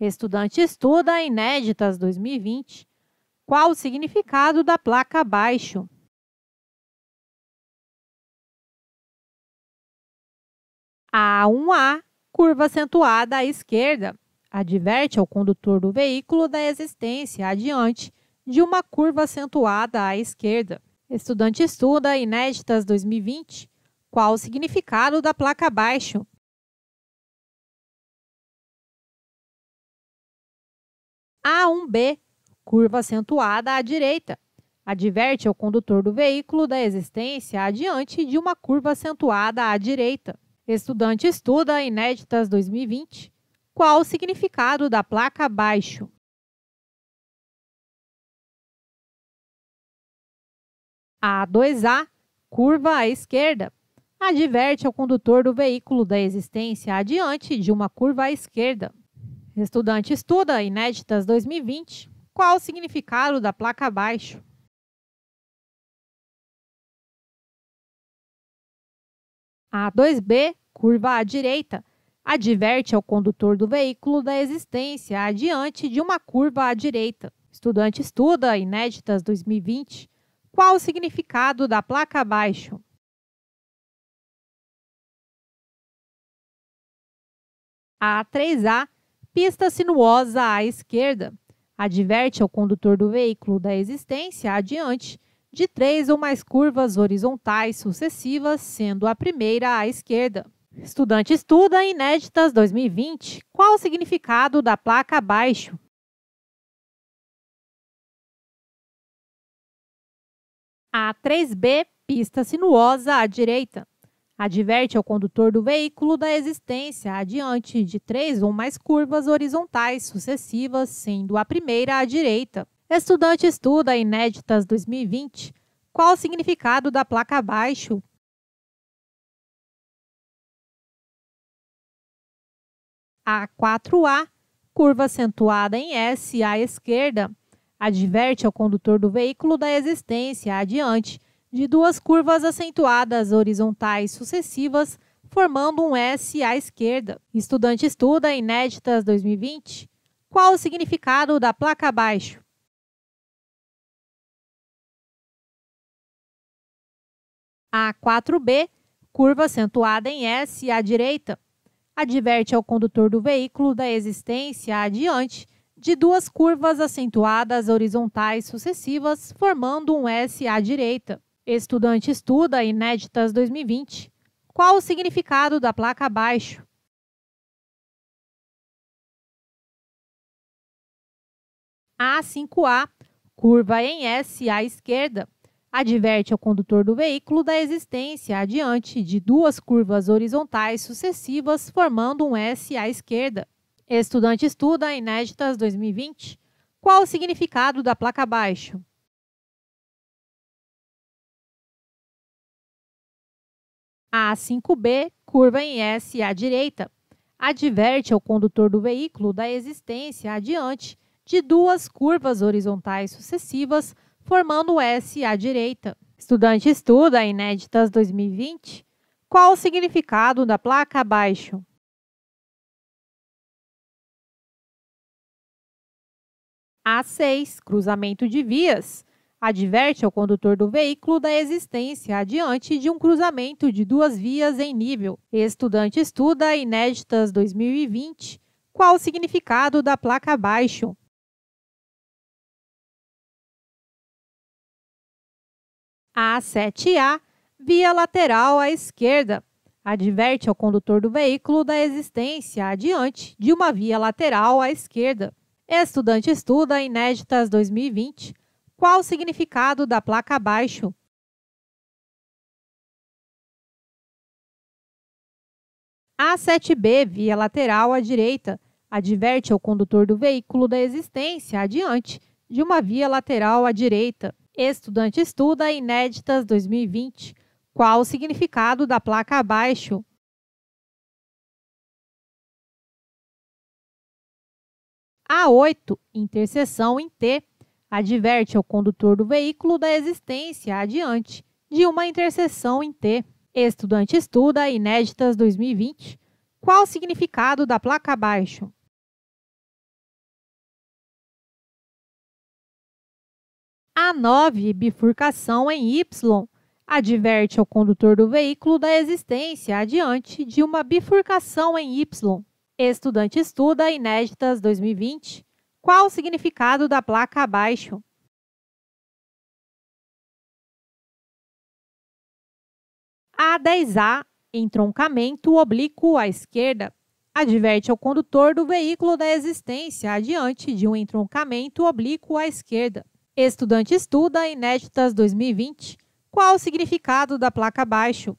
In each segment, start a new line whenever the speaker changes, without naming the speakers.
Estudante estuda Inéditas 2020. Qual o significado da placa abaixo? A1A, curva acentuada à esquerda, adverte ao condutor do veículo da existência adiante de uma curva acentuada à esquerda. Estudante estuda Inéditas 2020. Qual o significado da placa abaixo? A1B, curva acentuada à direita. Adverte ao condutor do veículo da existência adiante de uma curva acentuada à direita. Estudante estuda Inéditas 2020. Qual o significado da placa abaixo? A2A, curva à esquerda. Adverte ao condutor do veículo da existência adiante de uma curva à esquerda. Estudante estuda Inéditas 2020. Qual o significado da placa abaixo? A 2B, curva à direita, adverte ao condutor do veículo da existência adiante de uma curva à direita. Estudante estuda Inéditas 2020. Qual o significado da placa abaixo? A 3A pista sinuosa à esquerda. Adverte ao condutor do veículo da existência adiante de três ou mais curvas horizontais sucessivas, sendo a primeira à esquerda. Estudante estuda Inéditas 2020. Qual o significado da
placa abaixo?
A3B, pista sinuosa à direita. Adverte ao condutor do veículo da existência adiante de três ou mais curvas horizontais sucessivas, sendo a primeira à direita. Estudante estuda Inéditas 2020. Qual o significado da placa abaixo? A4A, curva acentuada em S à esquerda, adverte ao condutor do veículo da existência adiante de duas curvas acentuadas horizontais sucessivas, formando um S à esquerda. Estudante estuda Inéditas 2020. Qual o significado da placa abaixo? A4B, curva acentuada em S à direita, adverte ao condutor do veículo da existência adiante de duas curvas acentuadas horizontais sucessivas, formando um S à direita. Estudante estuda Inéditas 2020. Qual o significado da placa abaixo? A5A, curva em S à esquerda, adverte ao condutor do veículo da existência adiante de duas curvas horizontais sucessivas formando um S à esquerda. Estudante estuda Inéditas 2020. Qual o significado da placa abaixo?
A 5B,
curva em S à direita, adverte ao condutor do veículo da existência adiante de duas curvas horizontais sucessivas formando S à direita. Estudante estuda Inéditas 2020. Qual o significado da placa abaixo? A6, cruzamento de vias adverte ao condutor do veículo da existência adiante de um cruzamento de duas vias em nível. Estudante estuda Inéditas 2020. Qual o significado da placa abaixo? A7A, via lateral à esquerda. Adverte ao condutor do veículo da existência adiante de uma via lateral à esquerda. Estudante estuda Inéditas 2020 qual o significado
da placa abaixo?
A7B, via lateral à direita, adverte ao condutor do veículo da existência adiante de uma via lateral à direita. Estudante estuda Inéditas 2020. Qual o significado da placa abaixo? A8, interseção em T, adverte ao condutor do veículo da existência adiante de uma interseção em T. Estudante estuda Inéditas 2020. Qual o significado da placa abaixo?
A9,
bifurcação em Y, adverte ao condutor do veículo da existência adiante de uma bifurcação em Y. Estudante estuda Inéditas 2020. Qual o significado da placa abaixo? A10A, entroncamento oblíquo à esquerda, adverte ao condutor do veículo da existência adiante de um entroncamento oblíquo à esquerda. Estudante estuda Inéditas 2020. Qual o significado da placa abaixo?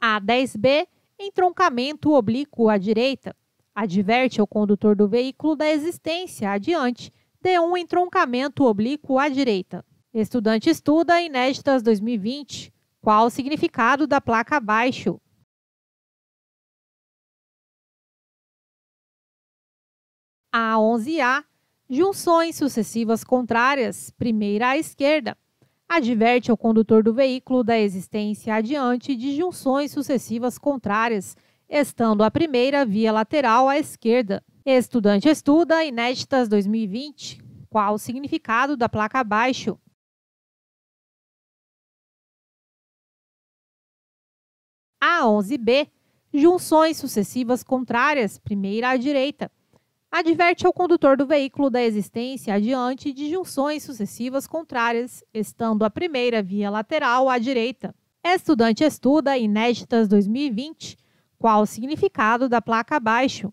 A10B,
entroncamento oblíquo à direita. Adverte ao condutor do veículo da existência, adiante, de um entroncamento oblíquo à direita. Estudante estuda Inéditas 2020. Qual o significado da placa abaixo?
A11A,
junções sucessivas contrárias, primeira à esquerda adverte ao condutor do veículo da existência adiante de junções sucessivas contrárias, estando a primeira via lateral à esquerda. Estudante estuda Inéditas 2020. Qual o significado da placa abaixo?
A11B,
junções sucessivas contrárias, primeira à direita adverte ao condutor do veículo da existência adiante de junções sucessivas contrárias, estando a primeira via lateral à direita. Estudante estuda Inéditas 2020, qual o significado da placa abaixo?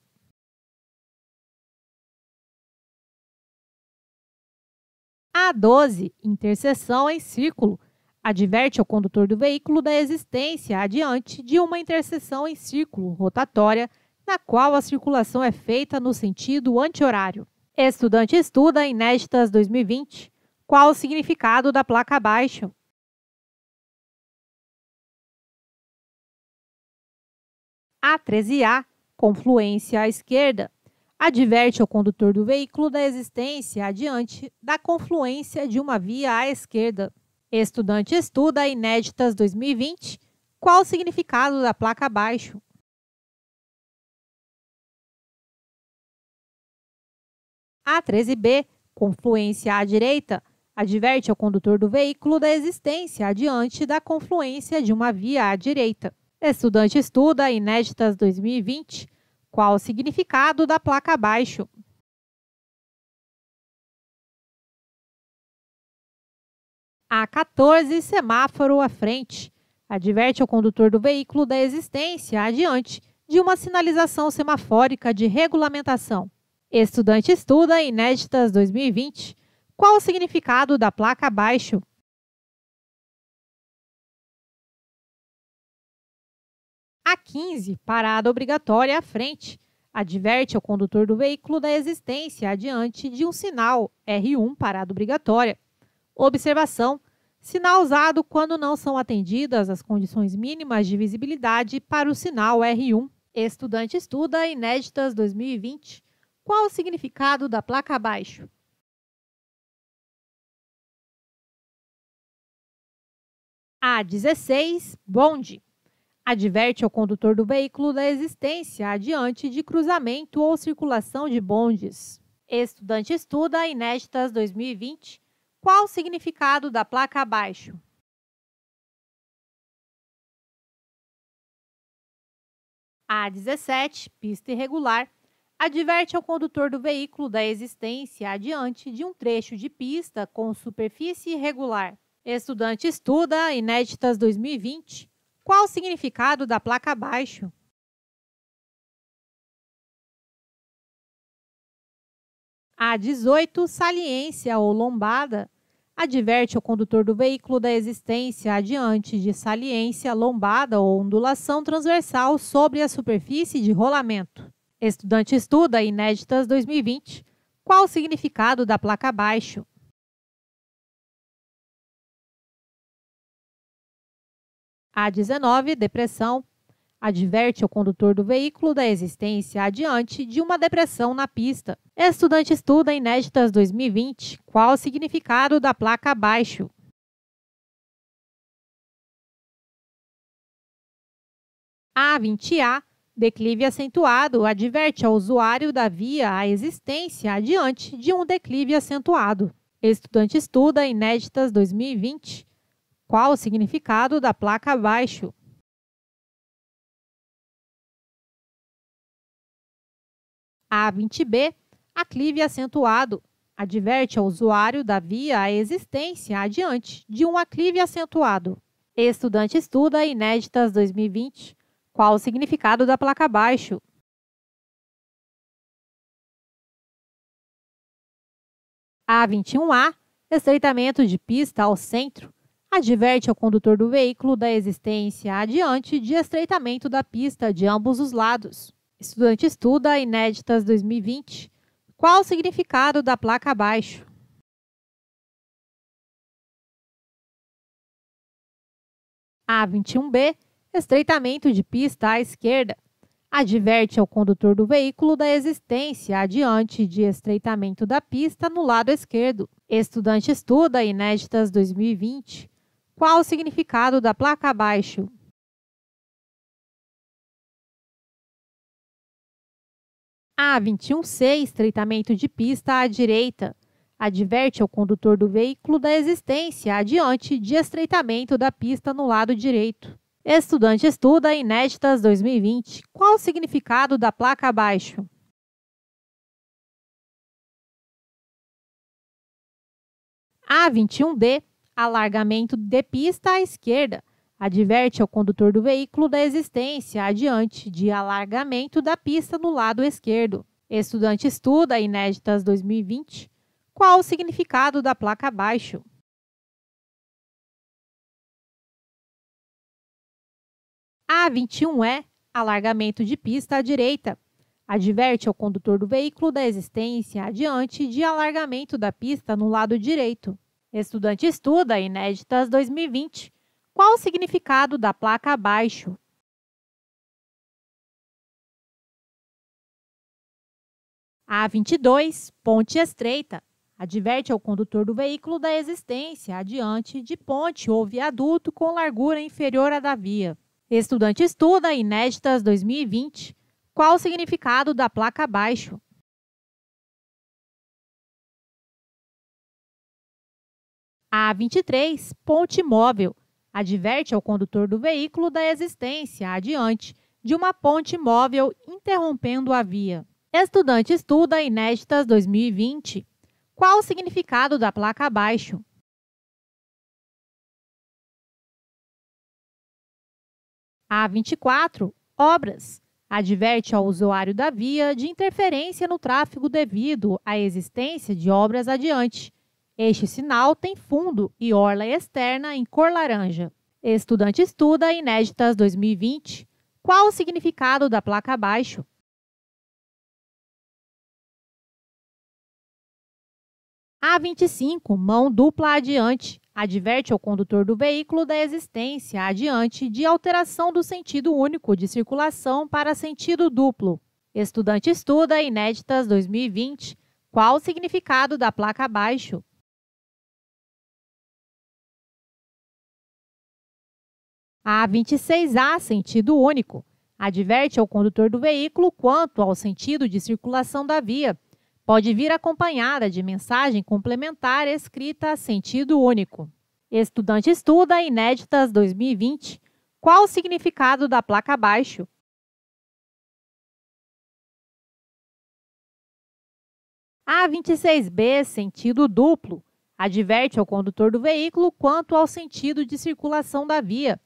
A12, interseção em círculo, adverte ao condutor do veículo da existência adiante de uma interseção em círculo rotatória na qual a circulação é feita no sentido anti-horário. Estudante estuda Inéditas 2020. Qual o significado da placa abaixo? A13A, confluência à esquerda, adverte ao condutor do veículo da existência adiante da confluência de uma via à esquerda. Estudante estuda Inéditas 2020. Qual o significado da placa abaixo? A13B, confluência à direita, adverte ao condutor do veículo da existência adiante da confluência de uma via à direita. Estudante estuda Inéditas 2020. Qual o significado da placa abaixo?
A14,
semáforo à frente. Adverte ao condutor do veículo da existência adiante de uma sinalização semafórica de regulamentação. Estudante estuda Inéditas 2020. Qual o significado da placa abaixo?
A 15,
parada obrigatória à frente, adverte ao condutor do veículo da existência adiante de um sinal R1 parada obrigatória. Observação: sinal usado quando não são atendidas as condições mínimas de visibilidade para o sinal R1. Estudante estuda Inéditas 2020. Qual o significado da
placa abaixo?
A16, bonde. Adverte ao condutor do veículo da existência adiante de cruzamento ou circulação de bondes. Estudante estuda Inéditas 2020. Qual o significado da placa abaixo? A17, pista irregular adverte ao condutor do veículo da existência adiante de um trecho de pista com superfície irregular. Estudante estuda Inéditas 2020. Qual o significado da placa abaixo? A 18, saliência ou lombada, adverte ao condutor do veículo da existência adiante de saliência, lombada ou ondulação transversal sobre a superfície de rolamento. Estudante estuda Inéditas 2020. Qual o significado da placa abaixo? A19, depressão, adverte o condutor do veículo da existência adiante de uma depressão na pista. Estudante estuda Inéditas 2020. Qual o significado da placa abaixo?
A20A
Declive acentuado adverte ao usuário da via a existência adiante de um declive acentuado. Estudante estuda Inéditas 2020. Qual o significado da placa abaixo? A20B, aclive acentuado, adverte ao usuário da via a existência adiante de um aclive acentuado. Estudante estuda Inéditas 2020. Qual o significado da placa abaixo? A21A, estreitamento de pista ao centro, adverte ao condutor do veículo da existência adiante de estreitamento da pista de ambos os lados. Estudante estuda Inéditas 2020. Qual o significado da placa abaixo? A21B, Estreitamento de pista à esquerda. Adverte ao condutor do veículo da existência adiante de estreitamento da pista no lado esquerdo. Estudante estuda Inéditas 2020. Qual o significado da placa abaixo? A21C, estreitamento de pista à direita. Adverte ao condutor do veículo da existência adiante de estreitamento da pista no lado direito. Estudante estuda Inéditas 2020. Qual o significado da placa abaixo? A21D, alargamento de pista à esquerda, adverte ao condutor do veículo da existência adiante de alargamento da pista no lado esquerdo. Estudante estuda Inéditas 2020. Qual o significado da placa abaixo? A 21 é alargamento de pista à direita. Adverte ao condutor do veículo da existência adiante de alargamento da pista no lado direito. Estudante estuda Inéditas 2020. Qual o significado da placa abaixo? A22, ponte estreita. Adverte ao condutor do veículo da existência adiante de ponte ou viaduto com largura inferior à da via. Estudante estuda Inéditas 2020. Qual o significado da placa abaixo? A23, ponte móvel, adverte ao condutor do veículo da existência adiante de uma ponte móvel interrompendo a via. Estudante estuda Inéditas 2020. Qual o significado da placa abaixo? A 24, obras, adverte ao usuário da via de interferência no tráfego devido à existência de obras adiante. Este sinal tem fundo e orla externa em cor laranja. Estudante estuda Inéditas 2020. Qual o significado
da placa abaixo?
A25, mão dupla adiante adverte ao condutor do veículo da existência adiante de alteração do sentido único de circulação para sentido duplo. Estudante estuda Inéditas 2020. Qual o significado da placa abaixo? A 26A, sentido único, adverte ao condutor do veículo quanto ao sentido de circulação da via pode vir acompanhada de mensagem complementar escrita a sentido único. Estudante estuda Inéditas 2020. Qual o significado da placa abaixo? A26B, sentido duplo, adverte ao condutor do veículo quanto ao sentido de circulação da via.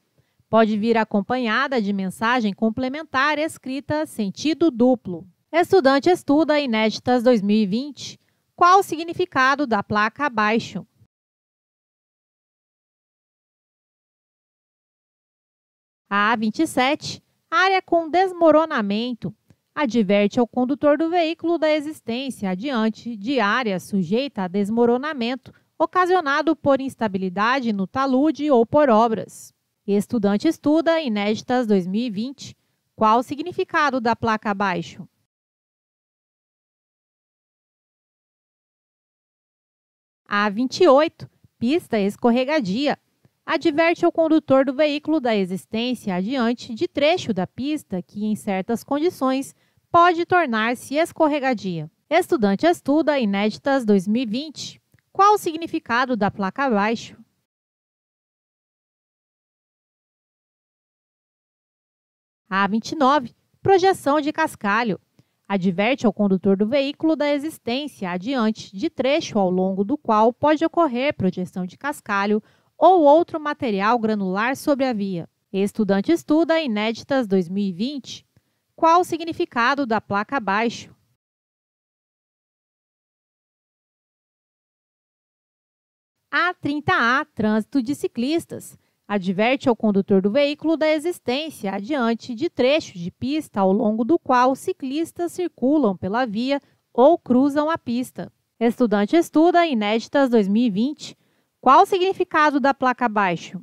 Pode vir acompanhada de mensagem complementar escrita sentido duplo. Estudante estuda Inéditas 2020. Qual o significado da placa abaixo? A 27 área com desmoronamento, adverte ao condutor do veículo da existência adiante de área sujeita a desmoronamento ocasionado por instabilidade no talude ou por obras. Estudante estuda Inéditas 2020. Qual o significado da placa abaixo? A 28, pista escorregadia, adverte ao condutor do veículo da existência adiante de trecho da pista que, em certas condições, pode tornar-se escorregadia. Estudante estuda Inéditas 2020. Qual o significado da placa abaixo?
A29,
projeção de cascalho adverte ao condutor do veículo da existência adiante de trecho ao longo do qual pode ocorrer projeção de cascalho ou outro material granular sobre a via. Estudante estuda Inéditas 2020. Qual o significado da placa abaixo? A30A Trânsito de Ciclistas. Adverte ao condutor do veículo da existência adiante de trecho de pista ao longo do qual ciclistas circulam pela via ou cruzam a pista. Estudante estuda Inéditas 2020. Qual o significado da placa abaixo?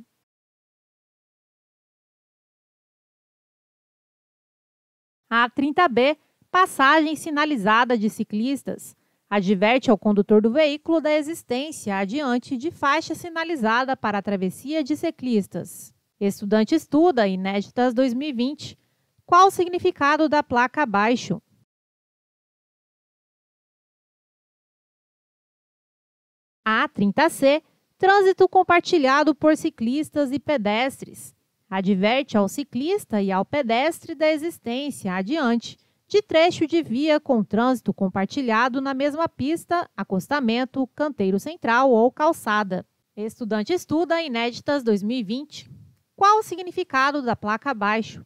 A30B, passagem sinalizada de ciclistas adverte ao condutor do veículo da existência adiante de faixa sinalizada para a travessia de ciclistas. Estudante estuda Inéditas 2020. Qual o significado da placa abaixo? A30C Trânsito compartilhado por ciclistas e pedestres. Adverte ao ciclista e ao pedestre da existência adiante de trecho de via com trânsito compartilhado na mesma pista, acostamento, canteiro central ou calçada. Estudante estuda Inéditas 2020. Qual o significado da placa abaixo?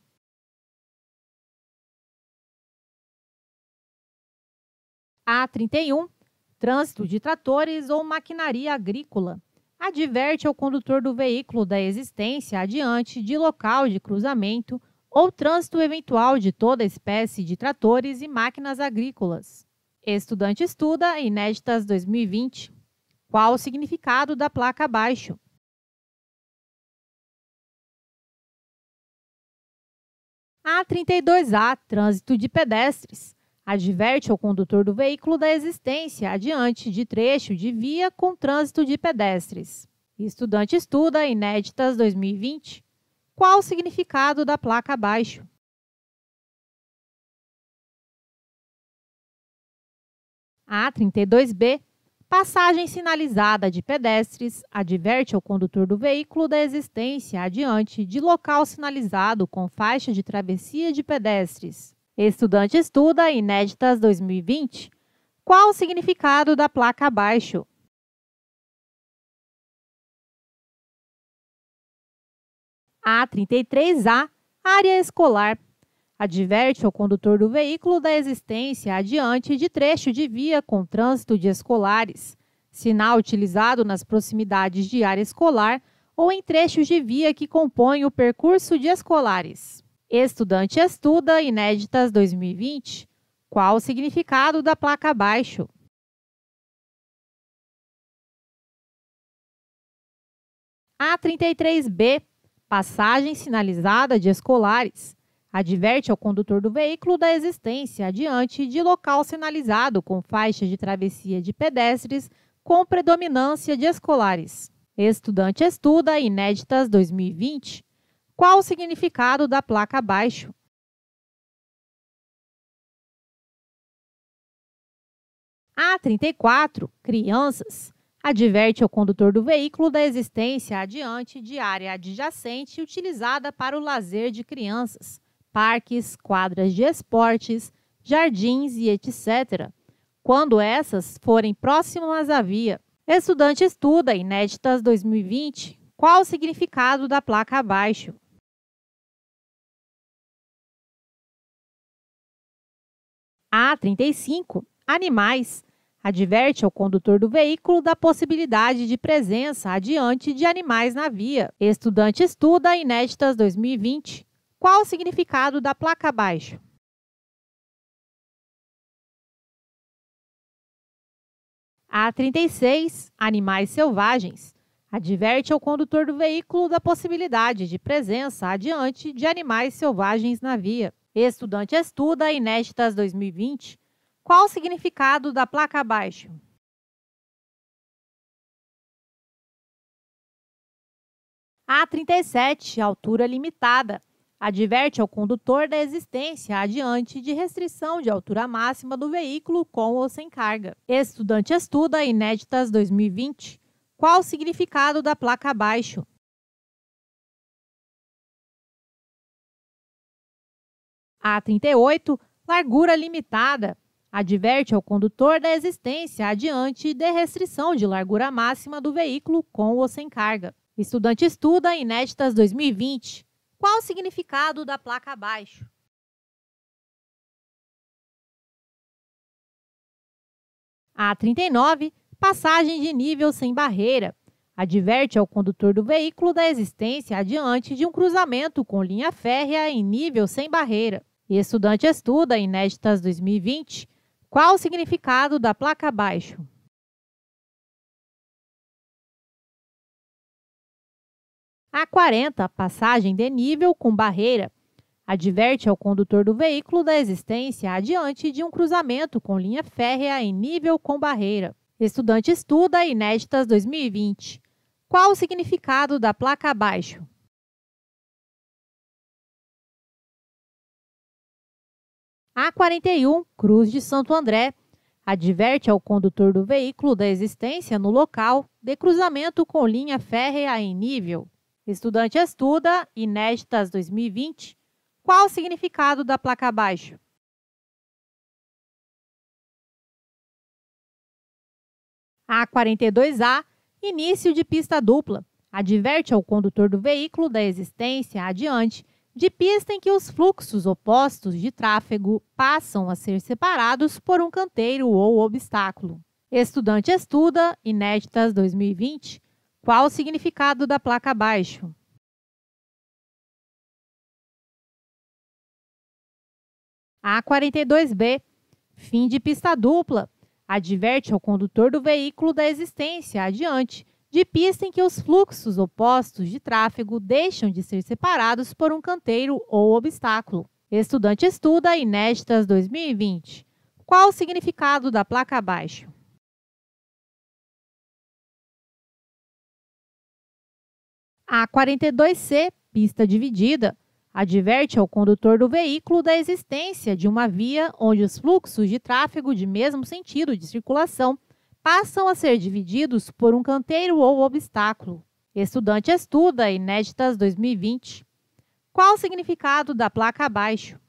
A31 Trânsito de tratores ou maquinaria agrícola. Adverte ao condutor do veículo da existência adiante de local de cruzamento ou trânsito eventual de toda espécie de tratores e máquinas agrícolas. Estudante estuda Inéditas 2020. Qual o significado da placa abaixo?
A32A
Trânsito de Pedestres adverte ao condutor do veículo da existência adiante de trecho de via com trânsito de pedestres. Estudante estuda Inéditas 2020. Qual o significado da placa abaixo?
A32B,
passagem sinalizada de pedestres, adverte ao condutor do veículo da existência adiante de local sinalizado com faixa de travessia de pedestres. Estudante estuda Inéditas 2020. Qual o significado
da placa abaixo?
A33A, área escolar. Adverte ao condutor do veículo da existência adiante de trecho de via com trânsito de escolares, sinal utilizado nas proximidades de área escolar ou em trechos de via que compõem o percurso de escolares. Estudante estuda Inéditas 2020. Qual o significado da placa abaixo? A33B Passagem sinalizada de escolares. Adverte ao condutor do veículo da existência adiante de local sinalizado com faixa de travessia de pedestres com predominância de escolares. Estudante estuda Inéditas 2020. Qual o significado da placa abaixo?
A34,
crianças, adverte ao condutor do veículo da existência adiante de área adjacente utilizada para o lazer de crianças, parques, quadras de esportes, jardins e etc., quando essas forem próximas à via. Estudante estuda Inéditas 2020 qual o significado da placa abaixo. A35 Animais adverte ao condutor do veículo da possibilidade de presença adiante de animais na via. Estudante estuda Inéditas 2020. Qual o significado da placa abaixo? A36, animais selvagens, adverte ao condutor do veículo da possibilidade de presença adiante de animais selvagens na via. Estudante estuda Inéditas 2020 qual o significado da placa abaixo? A37, altura limitada, adverte ao condutor da existência adiante de restrição de altura máxima do veículo com ou sem carga. Estudante estuda Inéditas 2020. Qual o significado da placa abaixo? A38, largura limitada, Adverte ao condutor da existência adiante de restrição de largura máxima do veículo com ou sem carga. Estudante estuda Inéditas 2020. Qual o significado da placa abaixo?
A39,
passagem de nível sem barreira. Adverte ao condutor do veículo da existência adiante de um cruzamento com linha férrea em nível sem barreira. estudante estuda, inéditas 2020, qual o significado da placa abaixo? A 40, passagem de nível com barreira, adverte ao condutor do veículo da existência adiante de um cruzamento com linha férrea em nível com barreira. Estudante estuda Inéditas 2020. Qual o significado da placa abaixo? A41, Cruz de Santo André, adverte ao condutor do veículo da existência no local de cruzamento com linha férrea em nível. Estudante estuda, inéditas 2020, qual o significado da placa abaixo? A42A, início de pista dupla, adverte ao condutor do veículo da existência adiante de pista em que os fluxos opostos de tráfego passam a ser separados por um canteiro ou obstáculo. Estudante estuda, inéditas 2020, qual o significado da placa abaixo? A42B, fim de pista dupla, adverte ao condutor do veículo da existência adiante de pista em que os fluxos opostos de tráfego deixam de ser separados por um canteiro ou obstáculo. Estudante estuda Inéditas 2020. Qual o significado da placa abaixo? A 42C, pista dividida, adverte ao condutor do veículo da existência de uma via onde os fluxos de tráfego de mesmo sentido de circulação passam a ser divididos por um canteiro ou obstáculo. Estudante estuda Inéditas 2020. Qual o significado da placa abaixo?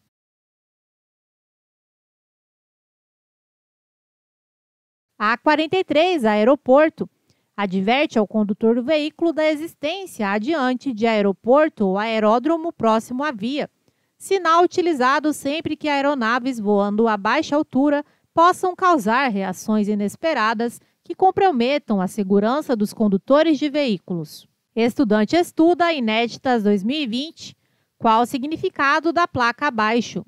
A 43, aeroporto, adverte ao condutor do veículo da existência adiante de aeroporto ou aeródromo próximo à via. Sinal utilizado sempre que aeronaves voando a baixa altura possam causar reações inesperadas que comprometam a segurança dos condutores de veículos. Estudante estuda Inéditas 2020. Qual o significado da placa abaixo?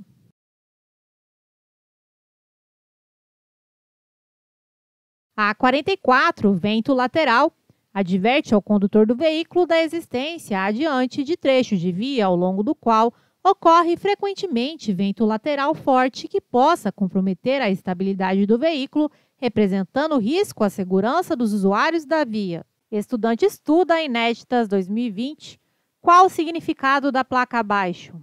A 44, vento lateral, adverte ao condutor do veículo da existência adiante de trecho de via ao longo do qual ocorre frequentemente vento lateral forte que possa comprometer a estabilidade do veículo, representando risco à segurança dos usuários da via. Estudante estuda Inéditas 2020. Qual o significado da placa abaixo?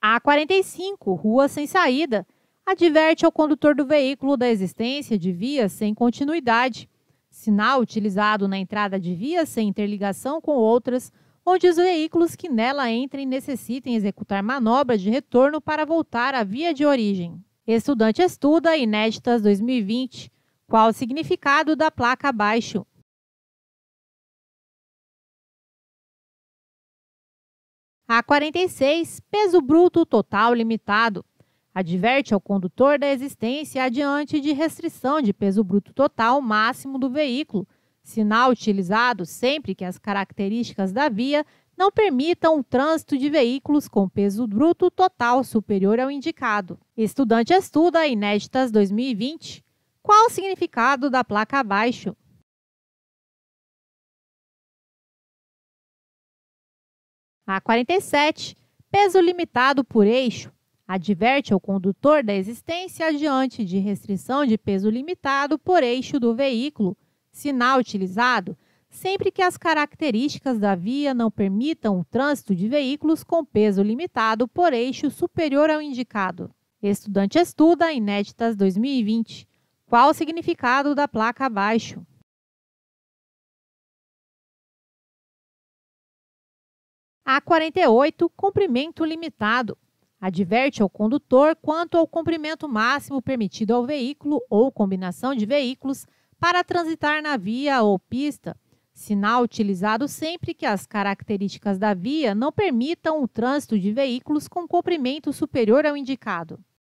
A 45, Rua Sem Saída, adverte ao condutor do veículo da existência de vias sem continuidade sinal utilizado na entrada de vias sem interligação com outras, onde os veículos que nela entrem necessitem executar manobras de retorno para voltar à via de origem. Estudante estuda Inéditas 2020. Qual o significado da
placa abaixo?
A46, peso bruto total limitado. Adverte ao condutor da existência adiante de restrição de peso bruto total máximo do veículo, sinal utilizado sempre que as características da via não permitam o trânsito de veículos com peso bruto total superior ao indicado. Estudante estuda Inéditas 2020. Qual o significado da placa abaixo? A47. Peso limitado por eixo adverte ao condutor da existência adiante de restrição de peso limitado por eixo do veículo, sinal utilizado sempre que as características da via não permitam o trânsito de veículos com peso limitado por eixo superior ao indicado. Estudante estuda Inéditas 2020. Qual o significado da placa abaixo? A48 comprimento limitado adverte ao condutor quanto ao comprimento máximo permitido ao veículo ou combinação de veículos para transitar na via ou pista, sinal utilizado sempre que as características da via não permitam o trânsito de veículos com comprimento superior ao indicado.